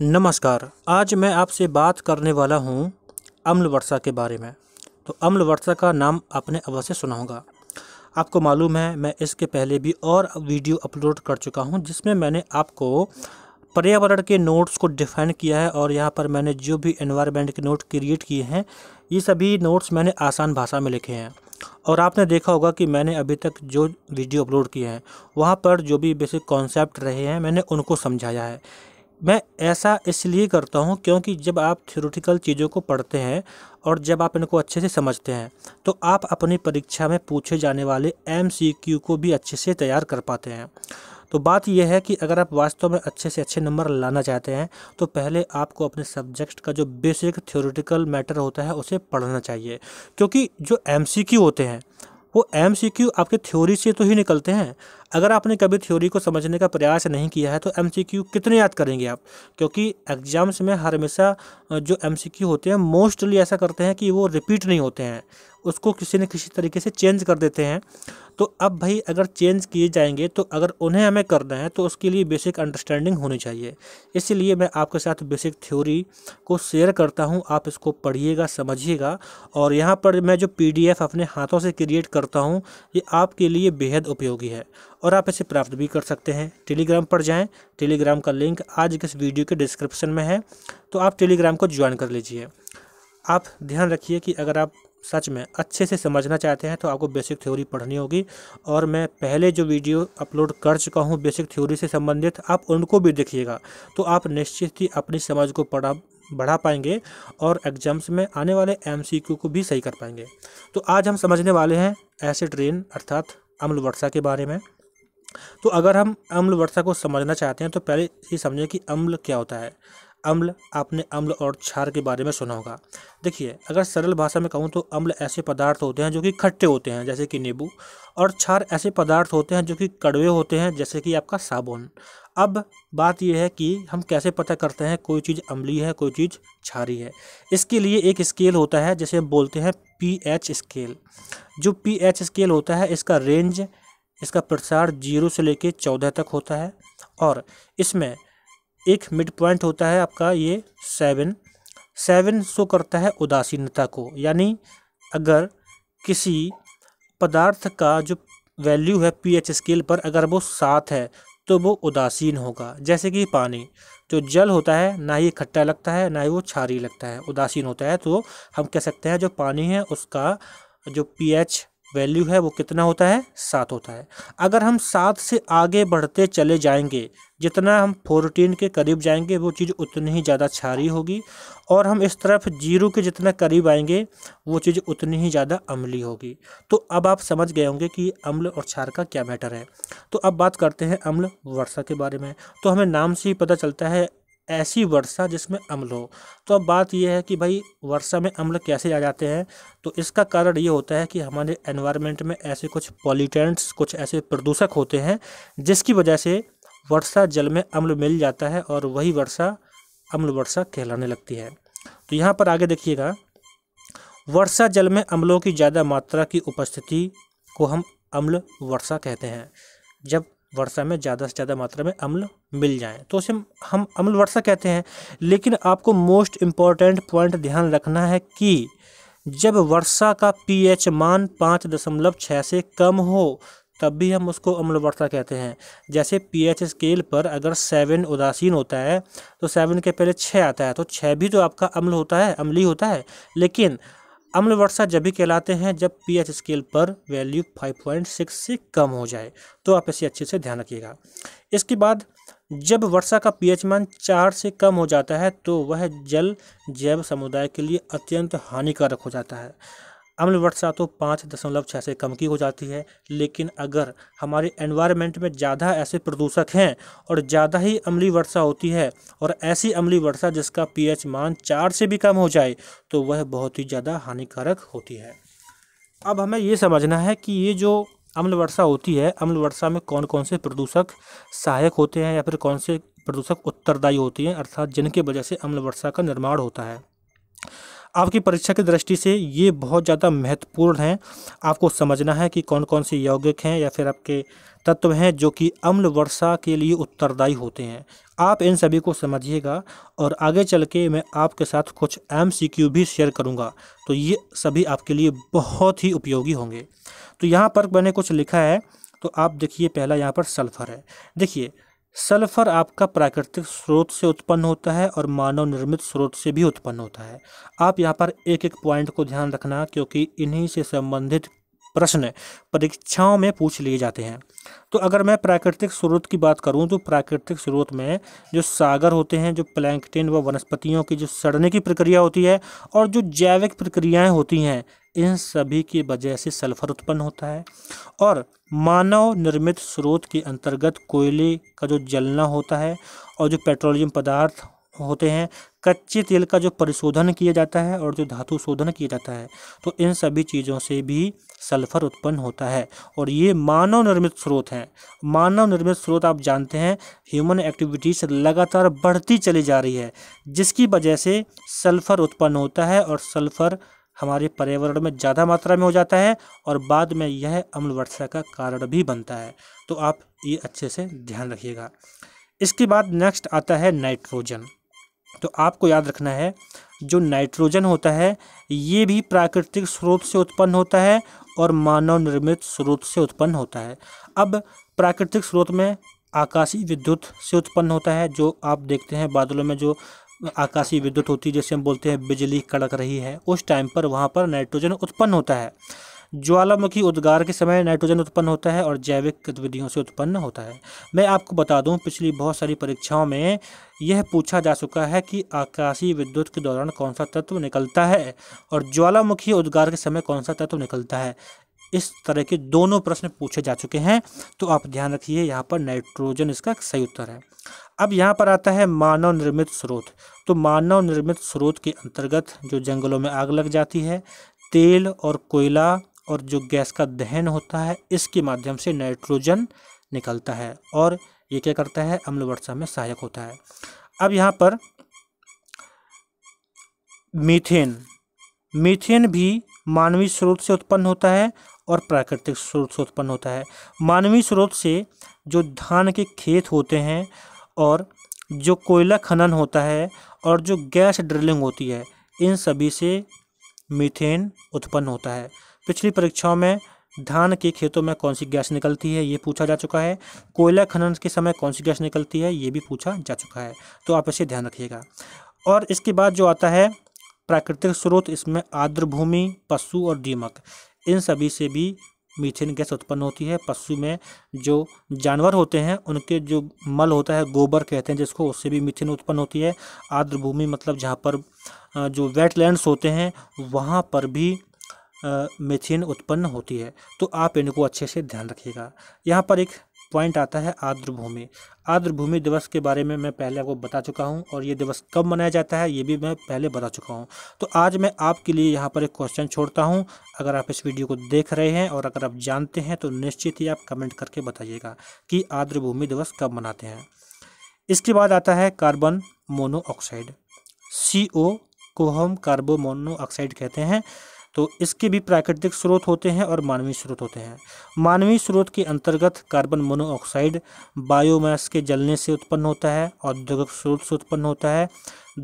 नमस्कार आज मैं आपसे बात करने वाला हूँ अम्ल वर्षा के बारे में तो अम्ल वर्षा का नाम आपने अवश्य सुना होगा आपको मालूम है मैं इसके पहले भी और वीडियो अपलोड कर चुका हूँ जिसमें मैंने आपको पर्यावरण के नोट्स को डिफाइन किया है और यहाँ पर मैंने जो भी एनवायरमेंट के नोट क्रिएट किए हैं ये सभी नोट्स मैंने आसान भाषा में लिखे हैं और आपने देखा होगा कि मैंने अभी तक जो वीडियो अपलोड किए हैं वहाँ पर जो भी बेसिक कॉन्सेप्ट रहे हैं मैंने उनको समझाया है मैं ऐसा इसलिए करता हूँ क्योंकि जब आप थ्योरेटिकल चीज़ों को पढ़ते हैं और जब आप इनको अच्छे से समझते हैं तो आप अपनी परीक्षा में पूछे जाने वाले एम को भी अच्छे से तैयार कर पाते हैं तो बात यह है कि अगर आप वास्तव में अच्छे से अच्छे नंबर लाना चाहते हैं तो पहले आपको अपने सब्जेक्ट का जो बेसिक थ्योरेटिकल मैटर होता है उसे पढ़ना चाहिए क्योंकि जो एम होते हैं वो एम आपके थ्योरी से तो ही निकलते हैं अगर आपने कभी थ्योरी को समझने का प्रयास नहीं किया है तो एम कितने याद करेंगे आप क्योंकि एग्जाम्स में हर हमेशा जो एम होते हैं मोस्टली ऐसा करते हैं कि वो रिपीट नहीं होते हैं उसको किसी न किसी तरीके से चेंज कर देते हैं तो अब भाई अगर चेंज किए जाएंगे तो अगर उन्हें हमें करना है तो उसके लिए बेसिक अंडरस्टैंडिंग होनी चाहिए इसलिए मैं आपके साथ बेसिक थ्योरी को शेयर करता हूं आप इसको पढ़िएगा समझिएगा और यहाँ पर मैं जो पीडीएफ अपने हाथों से क्रिएट करता हूँ ये आपके लिए बेहद उपयोगी है और आप इसे प्राप्त भी कर सकते हैं टेलीग्राम पर जाएं टेलीग्राम का लिंक आज के इस वीडियो के डिस्क्रिप्शन में है तो आप टेलीग्राम को ज्वाइन कर लीजिए आप ध्यान रखिए कि अगर आप सच में अच्छे से समझना चाहते हैं तो आपको बेसिक थ्योरी पढ़नी होगी और मैं पहले जो वीडियो अपलोड कर चुका हूँ बेसिक थ्योरी से संबंधित आप उनको भी देखिएगा तो आप निश्चित ही अपनी समझ को पढ़ा बढ़ा पाएंगे और एग्जाम्स में आने वाले एमसीक्यू को भी सही कर पाएंगे तो आज हम समझने वाले हैं ऐसे ट्रेन अर्थात अम्ल वर्षा के बारे में तो अगर हम अम्ल वर्षा को समझना चाहते हैं तो पहले ही समझें कि अम्ल क्या होता है अम्ल आपने अम्ल और क्षार के बारे में सुना होगा देखिए अगर सरल भाषा में कहूँ तो अम्ल ऐसे पदार्थ होते हैं जो कि खट्टे होते हैं जैसे कि नींबू और क्षार ऐसे पदार्थ होते हैं जो कि कड़वे होते हैं जैसे कि आपका साबुन अब बात यह है कि हम कैसे पता करते हैं कोई चीज़ अम्लीय है कोई चीज़ क्षारी है इसके लिए एक स्केल होता है जैसे हम बोलते हैं पी एच स्केल जो पी एच स्केल होता है इसका रेंज इसका प्रसार जीरो से लेके चौदह तक होता है और इसमें एक मिड पॉइंट होता है आपका ये सेवन सेवन शो करता है उदासीनता को यानी अगर किसी पदार्थ का जो वैल्यू है पीएच स्केल पर अगर वो सात है तो वो उदासीन होगा जैसे कि पानी जो जल होता है ना ही खट्टा लगता है ना ही वो क्षारी लगता है उदासीन होता है तो हम कह सकते हैं जो पानी है उसका जो पीएच वैल्यू है वो कितना होता है सात होता है अगर हम सात से आगे बढ़ते चले जाएंगे जितना हम फोरटीन के करीब जाएंगे वो चीज़ उतनी ही ज़्यादा छारी होगी और हम इस तरफ जीरो के जितना करीब आएंगे वो चीज़ उतनी ही ज़्यादा अम्ली होगी तो अब आप समझ गए होंगे कि अम्ल और क्षार का क्या मैटर है तो अब बात करते हैं अम्ल वर्षा के बारे में तो हमें नाम से ही पता चलता है ऐसी वर्षा जिसमें अम्ल हो तो अब बात यह है कि भाई वर्षा में अम्ल कैसे आ जाते हैं तो इसका कारण ये होता है कि हमारे एनवायरनमेंट में ऐसे कुछ पॉल्यूटेंट्स कुछ ऐसे प्रदूषक होते हैं जिसकी वजह से वर्षा जल में अम्ल मिल जाता है और वही वर्षा अम्ल वर्षा कहलाने लगती है तो यहाँ पर आगे देखिएगा वर्षा जल में अम्लों की ज़्यादा मात्रा की उपस्थिति को हम अम्ल वर्षा कहते हैं जब वर्षा में ज़्यादा से ज़्यादा मात्रा में अम्ल मिल जाए तो उसे हम अम्ल वर्षा कहते हैं लेकिन आपको मोस्ट इम्पॉर्टेंट पॉइंट ध्यान रखना है कि जब वर्षा का पीएच मान पाँच दशमलव छः से कम हो तब भी हम उसको अम्ल वर्षा कहते हैं जैसे पीएच स्केल पर अगर सेवन उदासीन होता है तो सेवन के पहले छः आता है तो छः भी तो आपका अम्ल होता है अम्ली होता है लेकिन अम्ल वर्षा जब भी कहलाते हैं जब पीएच स्केल पर वैल्यू 5.6 से कम हो जाए तो आप इसे अच्छे से ध्यान रखिएगा इसके बाद जब वर्षा का पीएच मान चार से कम हो जाता है तो वह जल जैव समुदाय के लिए अत्यंत हानिकारक हो जाता है अम्ल वर्षा तो पाँच दशमलव छः से कम की हो जाती है लेकिन अगर हमारे एनवायरनमेंट में ज़्यादा ऐसे प्रदूषक हैं और ज़्यादा ही अम्ली वर्षा होती है और ऐसी अम्ली वर्षा जिसका पीएच मान चार से भी कम हो जाए तो वह बहुत ही ज़्यादा हानिकारक होती है अब हमें ये समझना है कि ये जो अम्ल वर्षा होती है अम्ल वर्षा में कौन कौन से प्रदूषक सहायक होते हैं या फिर कौन से प्रदूषक उत्तरदायी होती हैं अर्थात जिनके वजह से अम्ल वर्षा का निर्माण होता है आपकी परीक्षा की दृष्टि से ये बहुत ज़्यादा महत्वपूर्ण हैं आपको समझना है कि कौन कौन से यौगिक हैं या फिर आपके तत्व हैं जो कि अम्ल वर्षा के लिए उत्तरदायी होते हैं आप इन सभी को समझिएगा और आगे चल के मैं आपके साथ कुछ एम भी शेयर करूँगा तो ये सभी आपके लिए बहुत ही उपयोगी होंगे तो यहाँ पर मैंने कुछ लिखा है तो आप देखिए पहला यहाँ पर सल्फर है देखिए सल्फर आपका प्राकृतिक स्रोत से उत्पन्न होता है और मानव निर्मित स्रोत से भी उत्पन्न होता है आप यहाँ पर एक एक पॉइंट को ध्यान रखना क्योंकि इन्हीं से संबंधित प्रश्न परीक्षाओं में पूछ लिए जाते हैं तो अगर मैं प्राकृतिक स्रोत की बात करूं तो प्राकृतिक स्रोत में जो सागर होते हैं जो प्लैंकटिन व वनस्पतियों की जो सड़ने की प्रक्रिया होती है और जो जैविक प्रक्रियाएं होती हैं इन सभी की वजह से सल्फर उत्पन्न होता है और मानव निर्मित स्रोत के अंतर्गत कोयले का जो जलना होता है और जो पेट्रोलियम पदार्थ होते हैं कच्चे तेल का जो परिशोधन किया जाता है और जो धातु शोधन किया जाता है तो इन सभी चीज़ों से भी सल्फर उत्पन्न होता है और ये मानव निर्मित स्रोत हैं मानव निर्मित स्रोत आप जानते हैं ह्यूमन एक्टिविटीज लगातार बढ़ती चली जा रही है जिसकी वजह से सल्फर उत्पन्न होता है और सल्फर हमारे पर्यावरण में ज़्यादा मात्रा में हो जाता है और बाद में यह अम्ल वर्षा का कारण भी बनता है तो आप ये अच्छे से ध्यान रखिएगा इसके बाद नेक्स्ट आता है नाइट्रोजन तो आपको याद रखना है जो नाइट्रोजन होता है ये भी प्राकृतिक स्रोत से उत्पन्न होता है और मानव निर्मित स्रोत से उत्पन्न होता है अब प्राकृतिक स्रोत में आकाशीय विद्युत से उत्पन्न होता है जो आप देखते हैं बादलों में जो आकाशीय विद्युत होती है जैसे हम बोलते हैं बिजली कड़क रही है उस टाइम पर वहाँ पर नाइट्रोजन उत्पन्न होता है ज्वालामुखी उद्गार के समय नाइट्रोजन उत्पन्न होता है और जैविक गतिविधियों से उत्पन्न होता है मैं आपको बता दूं पिछली बहुत सारी परीक्षाओं में यह पूछा जा चुका है कि आकाशीय विद्युत के दौरान कौन सा तत्व निकलता है और ज्वालामुखी उद्गार के समय कौन सा तत्व निकलता है इस तरह के दोनों प्रश्न पूछे जा चुके हैं तो आप ध्यान रखिए यहाँ पर नाइट्रोजन इसका सही उत्तर है अब यहाँ पर आता है मानव निर्मित स्रोत तो मानव निर्मित स्रोत के अंतर्गत जो जंगलों में आग लग जाती है तेल और कोयला और जो गैस का दहन होता है इसके माध्यम से नाइट्रोजन निकलता है और ये क्या करता है अम्ल वर्षा में सहायक होता है अब यहाँ पर मीथेन मीथेन भी मानवीय स्रोत से उत्पन्न होता है और प्राकृतिक स्रोत से उत्पन्न होता है मानवीय स्रोत से जो धान के खेत होते हैं और जो कोयला खनन होता है और जो गैस ड्रिलिंग होती है इन सभी से मीथेन उत्पन्न होता है पिछली परीक्षाओं में धान के खेतों में कौन सी गैस निकलती है ये पूछा जा चुका है कोयला खनन के समय कौन सी गैस निकलती है ये भी पूछा जा चुका है तो आप इसे ध्यान रखिएगा और इसके बाद जो आता है प्राकृतिक स्रोत इसमें आर्द्र भूमि पशु और दीमक इन सभी से भी मीथेन गैस उत्पन्न होती है पशु में जो जानवर होते हैं उनके जो मल होता है गोबर कहते हैं जिसको उससे भी मीथेन उत्पन्न होती है आर्द्र भूमि मतलब जहाँ पर जो वेटलैंड्स होते हैं वहाँ पर भी मीथेन उत्पन्न होती है तो आप इनको अच्छे से ध्यान रखिएगा यहाँ पर एक पॉइंट आता है आर्द्र भूमि आर्द्र भूमि दिवस के बारे में मैं पहले आपको बता चुका हूँ और ये दिवस कब मनाया जाता है ये भी मैं पहले बता चुका हूँ तो आज मैं आपके लिए यहाँ पर एक क्वेश्चन छोड़ता हूँ अगर आप इस वीडियो को देख रहे हैं और अगर आप जानते हैं तो निश्चित ही आप कमेंट करके बताइएगा कि आर्द्र भूमि दिवस कब मनाते हैं इसके बाद आता है कार्बन मोनोऑक्साइड सी को हम कार्बो मोनोऑक्साइड कहते हैं तो इसके भी प्राकृतिक स्रोत होते हैं और मानवीय स्रोत होते हैं मानवीय स्रोत के अंतर्गत कार्बन मोनोऑक्साइड बायोमास के जलने से उत्पन्न होता है औद्योगिक स्रोत से उत्पन्न होता है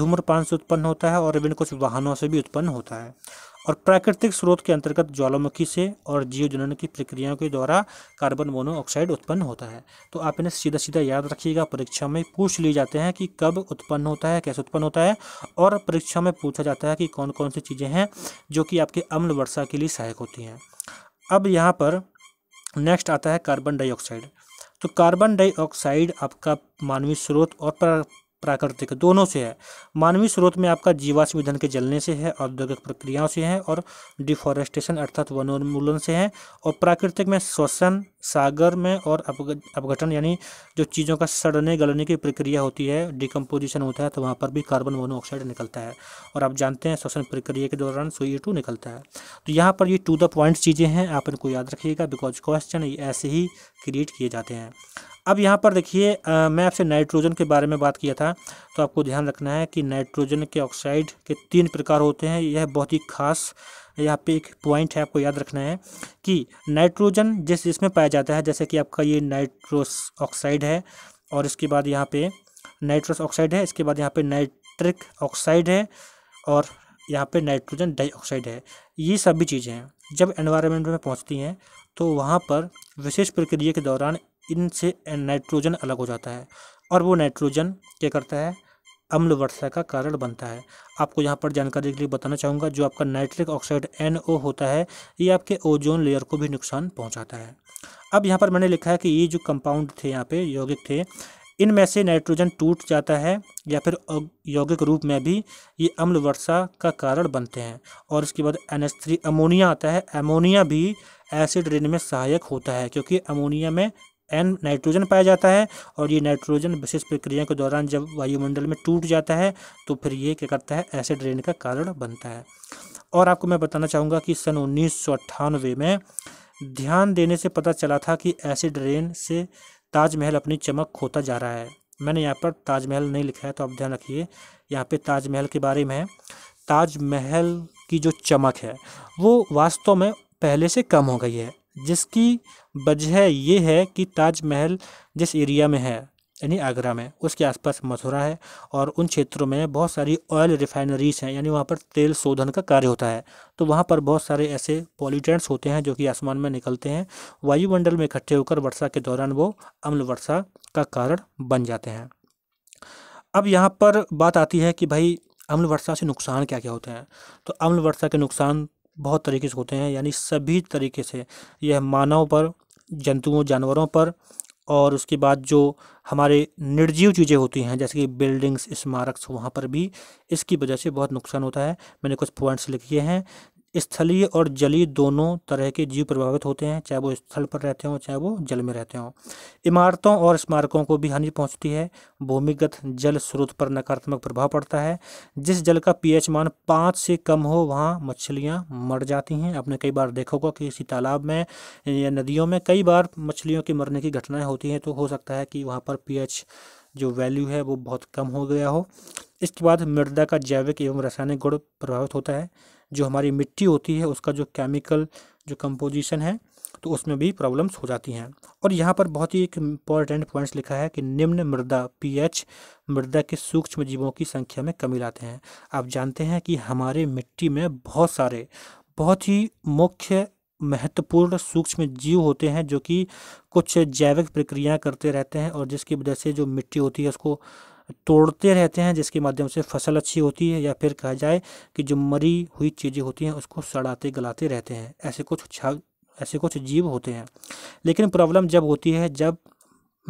धूम्रपान से उत्पन्न होता है और इवन कुछ वाहनों से भी उत्पन्न होता है और प्राकृतिक स्रोत के अंतर्गत ज्वालामुखी से और जीव जनन की प्रक्रियाओं के द्वारा कार्बन मोनोऑक्साइड उत्पन्न होता है तो आप इन्हें सीधा सीधा याद रखिएगा परीक्षा में पूछ लिए जाते हैं कि कब उत्पन्न होता है कैसे उत्पन्न होता है और परीक्षा में पूछा जाता है कि कौन कौन सी चीज़ें हैं जो कि आपके अम्ल वर्षा के लिए सहायक होती हैं अब यहाँ पर नेक्स्ट आता है कार्बन डाइऑक्साइड तो कार्बन डाइऑक्साइड आपका मानवीय स्रोत और प्राकृतिक दोनों से है मानवीय स्रोत में आपका जीवाश्म ईंधन के जलने से है औद्योगिक प्रक्रियाओं से है और डिफॉरेस्टेशन अर्थात वनोन्मूलन से है और प्राकृतिक में श्वसन सागर में और अपघटन यानी जो चीज़ों का सड़ने गलने की प्रक्रिया होती है डिकम्पोजिशन होता है तो वहाँ पर भी कार्बन मोनोऑक्साइड निकलता है और आप जानते हैं श्वसन प्रक्रिया के दौरान सो ई निकलता है तो यहाँ पर ये टू द पॉइंट चीज़ें हैं आप इनको याद रखिएगा बिकॉज क्वेश्चन ऐसे ही क्रिएट किए जाते हैं अब यहाँ पर देखिए मैं आपसे नाइट्रोजन के बारे में बात किया था तो आपको ध्यान रखना है कि नाइट्रोजन के ऑक्साइड के तीन प्रकार होते हैं यह बहुत ही खास यहाँ पे एक पॉइंट है आपको याद रखना है कि नाइट्रोजन जिस इसमें पाया जाता है जैसे कि आपका ये नाइट्रोस ऑक्साइड है और इसके बाद यहाँ पे नाइट्रोस ऑक्साइड है इसके बाद यहाँ पे नाइट्रिक ऑक्साइड है और यहाँ पे नाइट्रोजन डाइऑक्साइड है ये सभी चीज़ें जब एनवायरनमेंट में पहुँचती हैं तो वहाँ पर विशेष प्रक्रिया के दौरान इनसे नाइट्रोजन अलग हो जाता है और वो नाइट्रोजन क्या करता है अम्ल वर्षा का कारण बनता है आपको यहाँ पर जानकारी के लिए बताना चाहूँगा जो आपका नाइट्रिक ऑक्साइड एन ओ होता है ये आपके ओजोन लेयर को भी नुकसान पहुँचाता है अब यहाँ पर मैंने लिखा है कि ये जो कंपाउंड थे यहाँ पे यौगिक थे इनमें से नाइट्रोजन टूट जाता है या फिर यौगिक रूप में भी ये अम्ल वर्षा का कारण बनते हैं और इसके बाद एन थ्री अमोनिया आता है अमोनिया भी एसिड रेन में सहायक होता है क्योंकि अमोनिया में एन नाइट्रोजन पाया जाता है और ये नाइट्रोजन विशेष प्रक्रिया के दौरान जब वायुमंडल में टूट जाता है तो फिर ये क्या करता है एसिड रेन का कारण बनता है और आपको मैं बताना चाहूँगा कि सन उन्नीस में ध्यान देने से पता चला था कि एसिड रेन से ताजमहल अपनी चमक खोता जा रहा है मैंने यहाँ पर ताजमहल नहीं लिखा है तो आप ध्यान रखिए यहाँ पे ताजमहल के बारे में ताजमहल की जो चमक है वो वास्तव में पहले से कम हो गई है जिसकी वजह ये है कि ताजमहल जिस एरिया में है यानी आगरा में उसके आसपास मथुरा है और उन क्षेत्रों में बहुत सारी ऑयल रिफाइनरीज हैं यानी वहाँ पर तेल शोधन का कार्य होता है तो वहाँ पर बहुत सारे ऐसे पॉल्यूटेंट्स होते हैं जो कि आसमान में निकलते हैं वायुमंडल में इकट्ठे होकर वर्षा के दौरान वो अम्ल वर्षा का कारण बन जाते हैं अब यहाँ पर बात आती है कि भाई अम्ल वर्षा से नुकसान क्या क्या होते हैं तो अम्ल वर्षा के नुकसान बहुत तरीके से होते हैं यानी सभी तरीके से यह मानव पर जंतुओं जानवरों पर और उसके बाद जो हमारे निर्जीव चीज़ें होती हैं जैसे कि बिल्डिंग्स स्मारक वहाँ पर भी इसकी वजह से बहुत नुकसान होता है मैंने कुछ पॉइंट्स लिखे हैं स्थलीय और जलीय दोनों तरह के जीव प्रभावित होते हैं चाहे वो स्थल पर रहते हों चाहे वो जल में रहते हों इमारतों और स्मारकों को भी हानि पहुंचती है भूमिगत जल स्रोत पर नकारात्मक प्रभाव पड़ता है जिस जल का पीएच मान पाँच से कम हो वहाँ मछलियाँ मर जाती हैं आपने कई बार देखा होगा किसी तालाब में या नदियों में कई बार मछलियों के मरने की घटनाएँ होती हैं तो हो सकता है कि वहाँ पर पी जो वैल्यू है वो बहुत कम हो गया हो इसके बाद मृदा का जैविक एवं रासायनिक गुण प्रभावित होता है जो हमारी मिट्टी होती है उसका जो केमिकल जो कंपोजिशन है तो उसमें भी प्रॉब्लम्स हो जाती हैं और यहाँ पर बहुत ही एक इम्पॉर्टेंट पॉइंट्स लिखा है कि निम्न मृदा पीएच मृदा के सूक्ष्म जीवों की संख्या में कमी लाते हैं आप जानते हैं कि हमारे मिट्टी में बहुत सारे बहुत ही मुख्य महत्वपूर्ण सूक्ष्म जीव होते हैं जो कि कुछ जैविक प्रक्रियाएं करते रहते हैं और जिसकी वजह से जो मिट्टी होती है उसको तोड़ते रहते हैं जिसके माध्यम से फसल अच्छी होती है या फिर कहा जाए कि जो मरी हुई चीज़ें होती हैं उसको सड़ाते गलाते रहते हैं ऐसे कुछ ऐसे कुछ जीव होते हैं लेकिन प्रॉब्लम जब होती है जब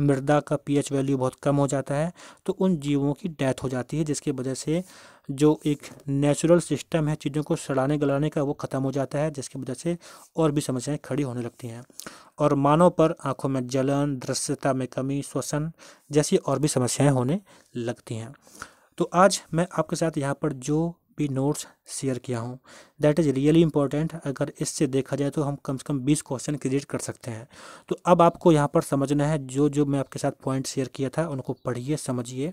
मृदा का पीएच वैल्यू बहुत कम हो जाता है तो उन जीवों की डेथ हो जाती है जिसकी वजह से जो एक नेचुरल सिस्टम है चीज़ों को सड़ाने गलाने का वो ख़त्म हो जाता है जिसकी वजह से और भी समस्याएं खड़ी होने लगती हैं और मानव पर आंखों में जलन दृश्यता में कमी श्वसन जैसी और भी समस्याएँ होने लगती हैं तो आज मैं आपके साथ यहाँ पर जो भी नोट्स शेयर किया हूँ दैट इज़ रियली इंपॉर्टेंट अगर इससे देखा जाए तो हम कम से कम बीस क्वेश्चन क्रिएट कर सकते हैं तो अब आपको यहाँ पर समझना है जो जो मैं आपके साथ पॉइंट शेयर किया था उनको पढ़िए समझिए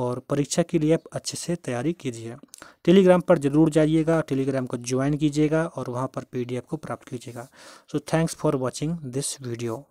और परीक्षा के लिए आप अच्छे से तैयारी कीजिए टेलीग्राम पर ज़रूर जाइएगा टेलीग्राम को ज्वाइन कीजिएगा और वहाँ पर पी को प्राप्त कीजिएगा so thanks for watching this video